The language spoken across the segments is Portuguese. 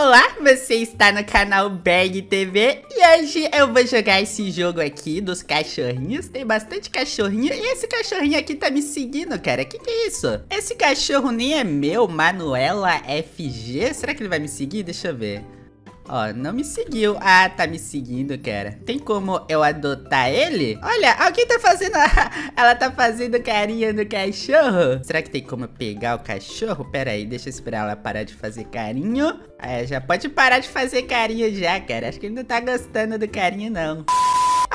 Olá, você está no canal Bag TV e hoje eu vou jogar esse jogo aqui dos cachorrinhos. Tem bastante cachorrinho e esse cachorrinho aqui tá me seguindo, cara. Que que é isso? Esse cachorro nem é meu, Manuela FG. Será que ele vai me seguir? Deixa eu ver. Ó, não me seguiu. Ah, tá me seguindo, cara. Tem como eu adotar ele? Olha, alguém tá fazendo... Ela tá fazendo carinha no cachorro. Será que tem como pegar o cachorro? Pera aí, deixa eu esperar ela parar de fazer carinho. É, já pode parar de fazer carinho já, cara. Acho que ele não tá gostando do carinho, não.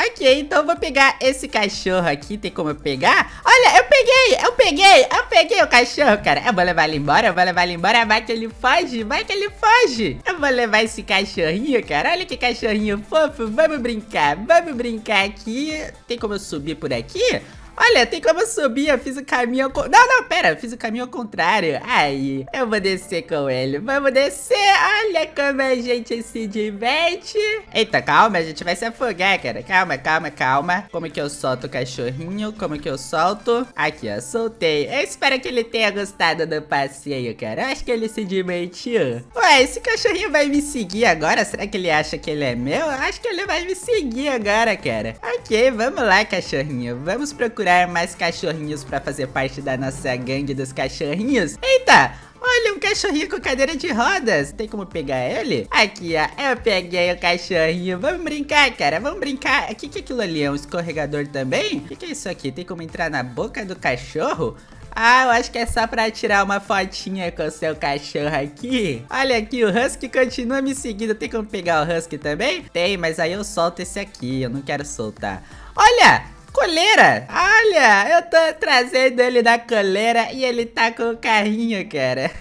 Ok, então vou pegar esse cachorro aqui. Tem como eu pegar? Olha, eu peguei, eu peguei, eu peguei o cachorro, cara. Eu vou levar ele embora, eu vou levar ele embora. Vai que ele foge, vai que ele foge. Eu vou levar esse cachorrinho, cara. Olha que cachorrinho fofo. Vamos brincar, vamos brincar aqui. Tem como eu subir por aqui? Olha, tem como eu subir, eu fiz o caminho ao... Não, não, pera, fiz o caminho ao contrário. Aí, eu vou descer com ele. Vamos descer, olha como a gente se diverte. Eita, calma, a gente vai se afogar, cara. Calma, calma, calma. Como que eu solto o cachorrinho? Como que eu solto? Aqui, ó, soltei. Eu espero que ele tenha gostado do passeio, cara. Eu acho que ele se divertiu. Ué, esse cachorrinho vai me seguir agora? Será que ele acha que ele é meu? Eu acho que ele vai me seguir agora, cara. Ok, vamos lá, cachorrinho. Vamos procurar procurar mais cachorrinhos para fazer parte da nossa gangue dos cachorrinhos. Eita! Olha, um cachorrinho com cadeira de rodas. Tem como pegar ele? Aqui, ó. Eu peguei o cachorrinho. Vamos brincar, cara. Vamos brincar. O que, que é aquilo ali? É um escorregador também? O que, que é isso aqui? Tem como entrar na boca do cachorro? Ah, eu acho que é só pra tirar uma fotinha com o seu cachorro aqui. Olha aqui, o Husky continua me seguindo. Tem como pegar o Husky também? Tem, mas aí eu solto esse aqui. Eu não quero soltar. Olha, coleira. Olha, eu tô trazendo ele da coleira e ele tá com o carrinho, cara.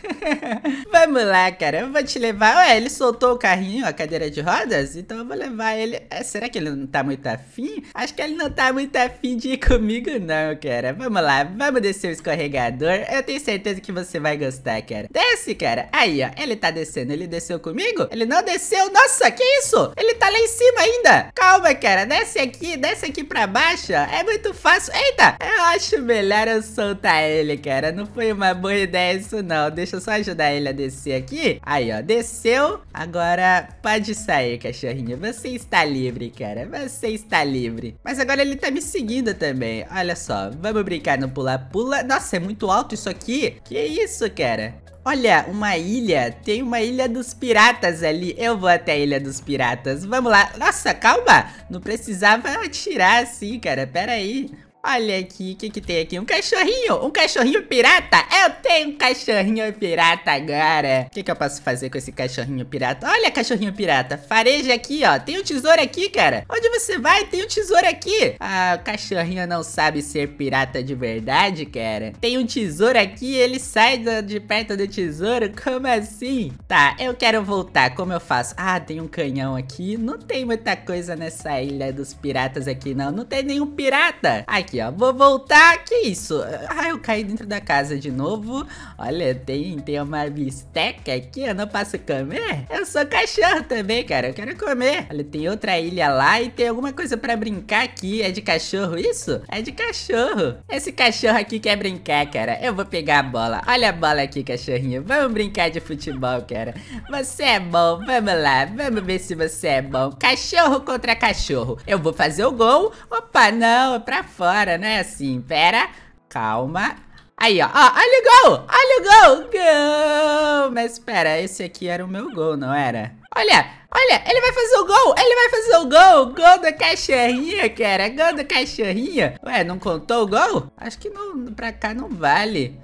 Vamos lá, cara. Eu vou te levar. Ué, ele soltou o carrinho, a cadeira de rodas? Então eu vou levar ele. É, será que ele não tá muito afim? Acho que ele não tá muito afim de ir comigo, não, cara. Vamos lá, vamos descer o escorregador. Eu tenho certeza que você vai gostar, cara. Desce, cara. Aí, ó. Ele tá descendo. Ele desceu comigo? Ele não desceu. Nossa, que isso? Ele tá lá em cima ainda. Calma, cara. Desce aqui, desce aqui pra baixo, é muito fácil. Eita, eu acho melhor eu soltar ele, cara. Não foi uma boa ideia isso, não. Deixa eu só ajudar ele a descer aqui. Aí, ó, desceu. Agora pode sair, cachorrinho. Você está livre, cara. Você está livre. Mas agora ele tá me seguindo também. Olha só, vamos brincar no pular-pula. Nossa, é muito alto isso aqui. Que isso, cara? Olha, uma ilha. Tem uma ilha dos piratas ali. Eu vou até a ilha dos piratas. Vamos lá. Nossa, calma. Não precisava atirar assim, cara. Pera aí. Olha aqui, o que que tem aqui? Um cachorrinho! Um cachorrinho pirata! Eu tenho um cachorrinho pirata agora! O que que eu posso fazer com esse cachorrinho pirata? Olha, cachorrinho pirata! Fareja aqui, ó! Tem um tesouro aqui, cara! Onde você vai? Tem um tesouro aqui! Ah, o cachorrinho não sabe ser pirata de verdade, cara! Tem um tesouro aqui ele sai de perto do tesouro? Como assim? Tá, eu quero voltar, como eu faço? Ah, tem um canhão aqui! Não tem muita coisa nessa ilha dos piratas aqui, não! Não tem nenhum pirata! Aqui aqui, ó. Vou voltar. Que isso? Ah, eu caí dentro da casa de novo. Olha, tem, tem uma bisteca aqui. Eu não posso comer? Eu sou cachorro também, cara. Eu quero comer. Olha, tem outra ilha lá e tem alguma coisa pra brincar aqui. É de cachorro isso? É de cachorro. Esse cachorro aqui quer brincar, cara. Eu vou pegar a bola. Olha a bola aqui, cachorrinho. Vamos brincar de futebol, cara. Você é bom. Vamos lá. Vamos ver se você é bom. Cachorro contra cachorro. Eu vou fazer o gol. Opa, não. É pra fora agora, né? Assim, pera, calma. Aí, ó, ó olha o gol, olha o gol, gol. Mas pera, esse aqui era o meu gol, não era? Olha, olha, ele vai fazer o gol, ele vai fazer o gol, gol da cachorrinha, cara, gol da cachorrinha. Ué, não contou o gol? Acho que não, pra cá não vale.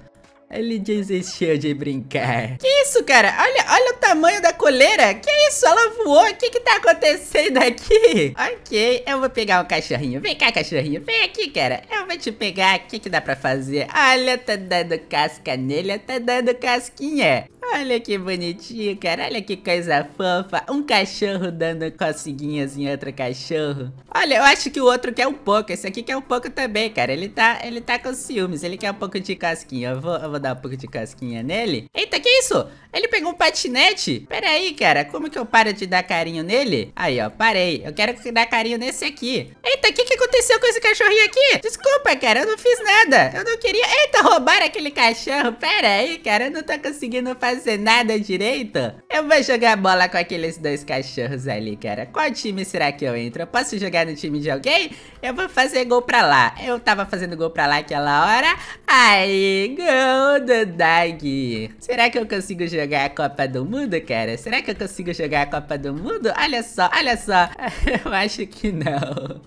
Ele desistiu de brincar. Que isso, cara? Olha, olha o tamanho da coleira. Que isso? Ela voou. O que que tá acontecendo aqui? Ok, eu vou pegar um cachorrinho. Vem cá, cachorrinho. Vem aqui, cara. Eu vou te pegar. O que que dá pra fazer? Olha, tá dando casca nele. Tá dando casquinha. Olha que bonitinho, cara. Olha que coisa fofa. Um cachorro dando coceguinhas em outro cachorro. Olha, eu acho que o outro quer um pouco. Esse aqui quer um pouco também, cara. Ele tá, ele tá com ciúmes. Ele quer um pouco de casquinha. Eu vou, eu vou dar um pouco de casquinha nele. Eita, que isso? Ele pegou um patinete? Pera aí, cara. Como que eu paro de dar carinho nele? Aí, ó. Parei. Eu quero dar carinho nesse aqui. Eita, o que, que aconteceu com esse cachorrinho aqui? Desculpa, cara, eu não fiz nada. Eu não queria... Eita, roubaram aquele cachorro. Pera aí, cara, eu não tô conseguindo fazer nada direito. Eu vou jogar bola com aqueles dois cachorros ali, cara. Qual time será que eu entro? Eu posso jogar no time de alguém? Eu vou fazer gol pra lá. Eu tava fazendo gol pra lá aquela hora. Aí, gol do Dag. Será que eu consigo jogar a Copa do Mundo, cara? Será que eu consigo jogar a Copa do Mundo? Olha só, olha só. eu acho que não.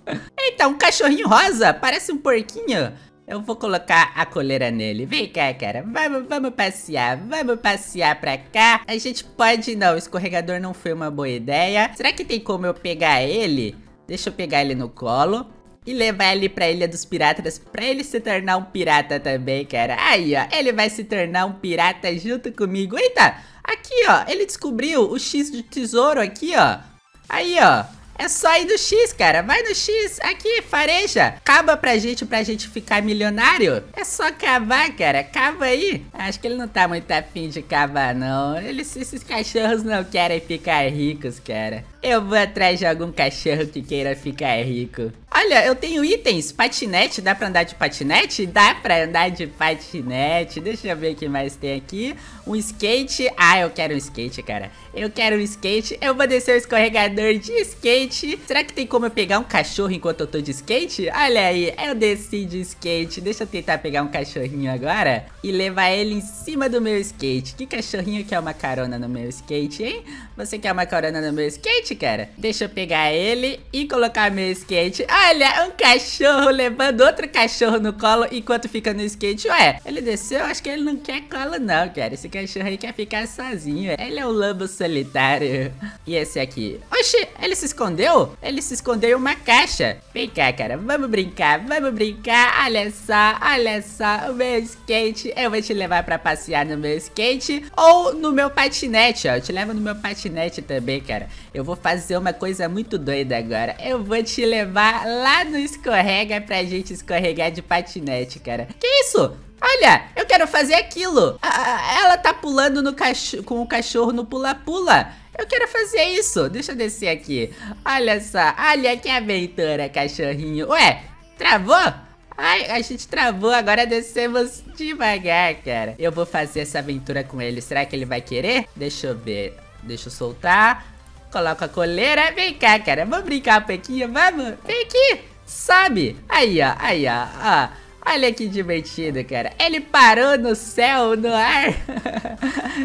Eita, um cachorrinho rosa, parece um porquinho. Eu vou colocar a coleira nele. Vem cá, cara. Vamos, vamos passear. Vamos passear pra cá. A gente pode... Não, o escorregador não foi uma boa ideia. Será que tem como eu pegar ele? Deixa eu pegar ele no colo. E levar ele pra Ilha dos Piratas pra ele se tornar um pirata também, cara. Aí, ó. Ele vai se tornar um pirata junto comigo. Eita! Aqui, ó. Ele descobriu o X do tesouro aqui, ó. Aí, ó. É só ir no X, cara. Vai no X. Aqui, fareja. Cava pra gente, pra gente ficar milionário. É só cavar, cara. Cava aí. Acho que ele não tá muito afim de cavar, não. Eles, esses cachorros não querem ficar ricos, cara. Eu vou atrás de algum cachorro que queira ficar rico. Olha, eu tenho itens. Patinete, dá pra andar de patinete? Dá pra andar de patinete. Deixa eu ver o que mais tem aqui. Um skate. Ah, eu quero um skate, cara. Eu quero um skate. Eu vou descer o um escorregador de skate. Será que tem como eu pegar um cachorro enquanto eu tô de skate? Olha aí, eu desci de skate. Deixa eu tentar pegar um cachorrinho agora e levar ele em cima do meu skate. Que cachorrinho quer uma carona no meu skate, hein? Você quer uma carona no meu skate? skate, cara. Deixa eu pegar ele e colocar meu skate. Olha, um cachorro levando outro cachorro no colo enquanto fica no skate. Ué, ele desceu, acho que ele não quer colo não, cara. Esse cachorro aí quer ficar sozinho. Ele é um lobo solitário. E esse aqui? Oxi, ele se escondeu? Ele se escondeu em uma caixa. Vem cá, cara. Vamos brincar, vamos brincar. Olha só, olha só. O meu skate. Eu vou te levar pra passear no meu skate ou no meu patinete, ó. Eu te levo no meu patinete também, cara. Eu vou fazer uma coisa muito doida agora. Eu vou te levar lá no escorrega pra gente escorregar de patinete, cara. Que isso? Olha, eu quero fazer aquilo. ela tá pulando no cachorro, com o cachorro no pula-pula. Eu quero fazer isso. Deixa eu descer aqui. Olha só. Olha que aventura, cachorrinho. Ué, travou? Ai, a gente travou, agora descemos devagar, cara. Eu vou fazer essa aventura com ele. Será que ele vai querer? Deixa eu ver. Deixa eu soltar. Coloca a coleira. Vem cá, cara. Vamos brincar, Pequinha. Vamos. Vem aqui. Sobe. Aí, ó. Aí, ó. ó. Olha que divertido, cara. Ele parou no céu, no ar.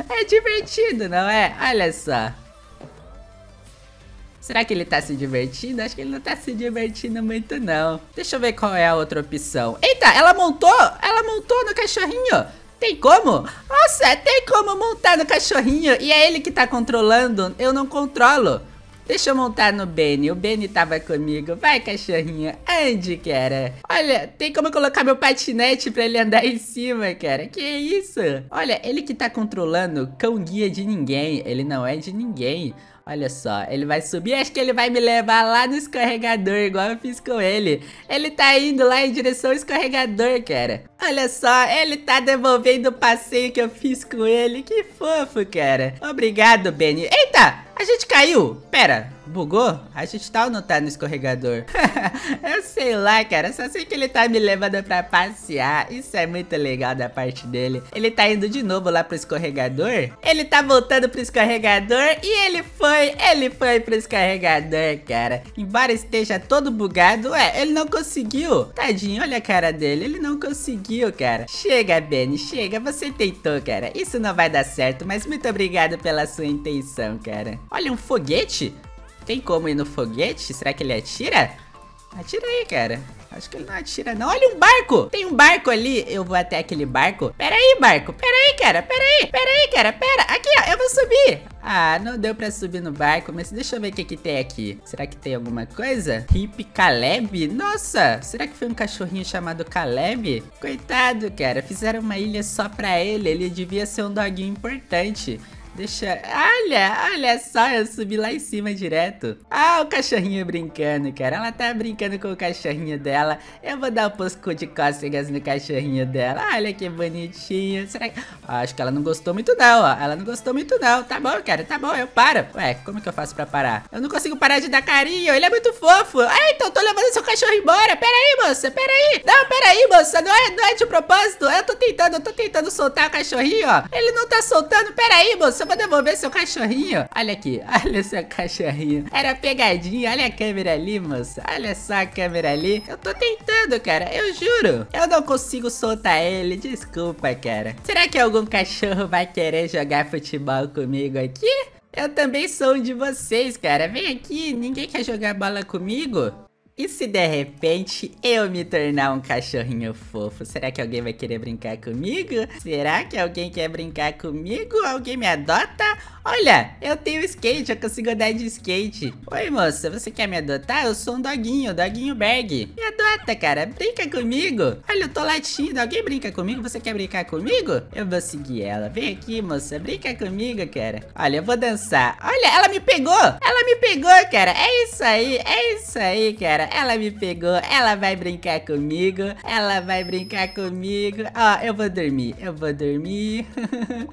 é divertido, não é? Olha só. Será que ele tá se divertindo? Acho que ele não tá se divertindo muito, não. Deixa eu ver qual é a outra opção. Eita, ela montou! Ela montou no cachorrinho! Tem como? Nossa, é, tem como montar no cachorrinho e é ele que tá controlando, eu não controlo. Deixa eu montar no Benny, o Benny tava comigo. Vai, cachorrinho, ande, cara. Olha, tem como eu colocar meu patinete pra ele andar em cima, cara. Que isso? Olha, ele que tá controlando, cão guia de ninguém. Ele não é de ninguém. Olha só, ele vai subir, acho que ele vai me levar lá no escorregador, igual eu fiz com ele. Ele tá indo lá em direção ao escorregador, cara. Olha só, ele tá devolvendo o passeio que eu fiz com ele, que fofo, cara. Obrigado, Benny. Eita, a gente caiu. Pera, Bugou? Acho que tá ou não tá no escorregador. eu sei lá, cara. Só sei que ele tá me levando pra passear. Isso é muito legal da parte dele. Ele tá indo de novo lá pro escorregador. Ele tá voltando pro escorregador. E ele foi, ele foi pro escorregador, cara. Embora esteja todo bugado. Ué, ele não conseguiu. Tadinho, olha a cara dele. Ele não conseguiu, cara. Chega, Benny, chega. Você tentou, cara. Isso não vai dar certo. Mas muito obrigado pela sua intenção, cara. Olha, um foguete? Tem como ir no foguete? Será que ele atira? Atira aí, cara. Acho que ele não atira, não. Olha um barco! Tem um barco ali. Eu vou até aquele barco. Pera aí, barco. Pera aí, cara. Pera aí. Pera aí, cara. Pera. Aqui, ó. Eu vou subir. Ah, não deu pra subir no barco, mas deixa eu ver o que, que tem aqui. Será que tem alguma coisa? Hip Caleb? Nossa, será que foi um cachorrinho chamado Caleb? Coitado, cara. Fizeram uma ilha só pra ele. Ele devia ser um doguinho importante. Deixa... Olha, olha só, eu subi lá em cima direto. Ah, o cachorrinho brincando, cara. Ela tá brincando com o cachorrinho dela. Eu vou dar um posco de cócegas no cachorrinho dela. Olha que bonitinho. Será que... Ah, acho que ela não gostou muito não, ó. Ela não gostou muito não. Tá bom, cara, tá bom, eu paro. Ué, como que eu faço pra parar? Eu não consigo parar de dar carinho, ele é muito fofo. Ah, então tô levando seu cachorro embora. Pera aí, moça, pera aí. Não, pera aí, moça, não é, não é de propósito. Eu tô tentando, eu tô tentando soltar o cachorrinho, ó. Ele não tá soltando. Pera aí, moça, pra devolver seu cachorrinho. Olha aqui, olha seu cachorrinho. Era pegadinha, olha a câmera ali, moça. Olha só a câmera ali. Eu tô tentando, cara, eu juro. Eu não consigo soltar ele, desculpa, cara. Será que algum cachorro vai querer jogar futebol comigo aqui? Eu também sou um de vocês, cara. Vem aqui, ninguém quer jogar bola comigo? E se de repente eu me tornar um cachorrinho fofo, será que alguém vai querer brincar comigo? Será que alguém quer brincar comigo? Alguém me adota? Olha, eu tenho skate, eu consigo andar de skate. Oi, moça, você quer me adotar? Eu sou um doguinho, doguinho bag. Me adota, cara, brinca comigo. Olha, eu tô latindo, alguém brinca comigo? Você quer brincar comigo? Eu vou seguir ela. Vem aqui, moça, brinca comigo, cara. Olha, eu vou dançar. Olha, ela me pegou, ela me pegou, cara. É isso aí, é isso aí, cara ela me pegou, ela vai brincar comigo, ela vai brincar comigo. Ó, eu vou dormir, eu vou dormir.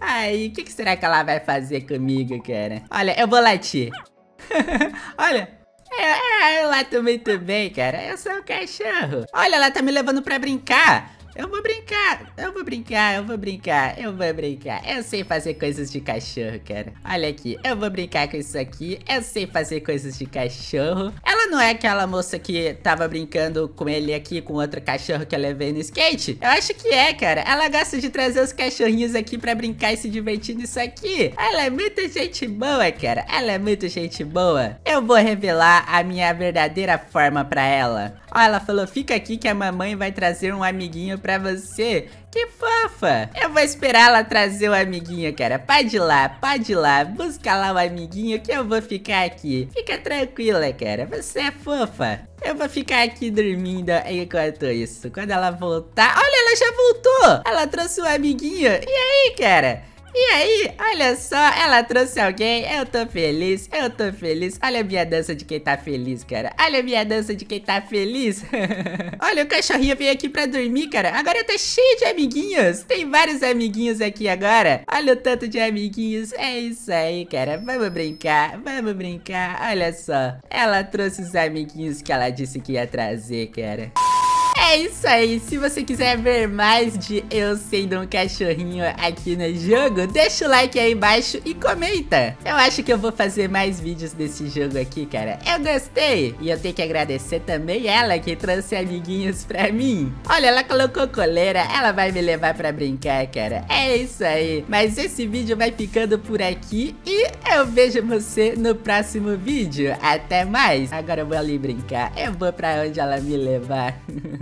Aí, o que, que será que ela vai fazer comigo, cara? Olha, eu vou latir. Olha, eu, é, eu, é, eu lato muito bem, cara. Eu sou um cachorro. Olha, ela tá me levando pra brincar. Eu vou brincar, eu vou brincar, eu vou brincar, eu vou brincar. Eu sei fazer coisas de cachorro, cara. Olha aqui, eu vou brincar com isso aqui. Eu sei fazer coisas de cachorro. Ela não é aquela moça que tava brincando com ele aqui, com outro cachorro que eu levei no skate? Eu acho que é, cara. Ela gosta de trazer os cachorrinhos aqui pra brincar e se divertir nisso aqui. Ela é muita gente boa, cara. Ela é muito gente boa. Eu vou revelar a minha verdadeira forma pra ela. Ó, ela falou, fica aqui que a mamãe vai trazer um amiguinho pra pra você. Que fofa! Eu vou esperar ela trazer o amiguinho, cara. Pode ir lá, pode ir lá. Busca lá o amiguinho que eu vou ficar aqui. Fica tranquila, cara. Você é fofa. Eu vou ficar aqui dormindo enquanto isso. Quando ela voltar... Olha, ela já voltou! Ela trouxe o amiguinho. E aí, cara? E aí, olha só, ela trouxe alguém, eu tô feliz, eu tô feliz. Olha a minha dança de quem tá feliz, cara. Olha a minha dança de quem tá feliz. olha, o cachorrinho veio aqui pra dormir, cara. Agora tá cheio de amiguinhos. Tem vários amiguinhos aqui agora. Olha o tanto de amiguinhos. É isso aí, cara. Vamos brincar, vamos brincar. Olha só, ela trouxe os amiguinhos que ela disse que ia trazer, cara. É isso aí, se você quiser ver mais de Eu sendo um Cachorrinho aqui no jogo, deixa o like aí embaixo e comenta. Eu acho que eu vou fazer mais vídeos desse jogo aqui, cara. Eu gostei! E eu tenho que agradecer também ela que trouxe amiguinhos pra mim. Olha, ela colocou coleira, ela vai me levar pra brincar, cara. É isso aí. Mas esse vídeo vai ficando por aqui e eu vejo você no próximo vídeo. Até mais! Agora eu vou ali brincar, eu vou pra onde ela me levar.